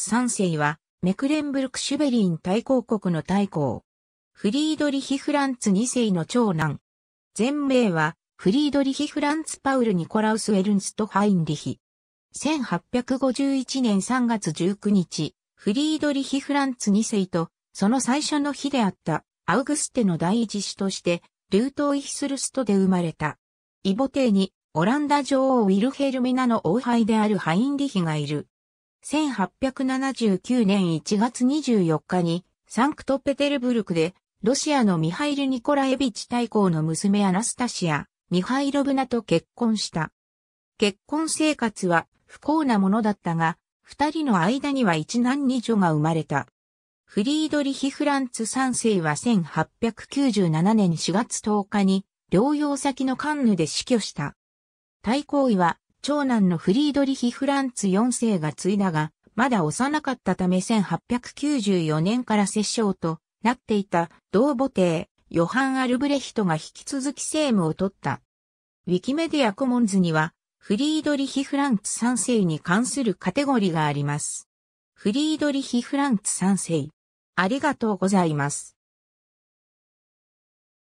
ツ三世は、メクレンブルク・シュベリン大公国の大公。フリードリヒ・フランツ2世の長男。全名は、フリードリヒ・フランツ・パウル・ニコラウス・エルンスト・ハインリヒ。1851年3月19日、フリードリヒ・フランツ2世と、その最初の日であった、アウグステの第一子として、ルート・イヒスルストで生まれた。イボ帝に、オランダ女王ウィルヘルミナの王輩であるハインリヒがいる。1879年1月24日に、サンクトペテルブルクで、ロシアのミハイル・ニコラエビチ大公の娘アナスタシア、ミハイロブナと結婚した。結婚生活は不幸なものだったが、二人の間には一男二女が生まれた。フリードリヒ・フランツ三世は1897年4月10日に療養先のカンヌで死去した。大公位は長男のフリードリヒ・フランツ4世が継いだが、まだ幼かったため1894年から摂政となっていた同母帝、ヨハン・アルブレヒトが引き続き政務を取った。ウィキメディアコモンズには、フリードリヒ・フランツ3世に関するカテゴリーがあります。フリードリヒ・フランツ3世。ありがとうございます。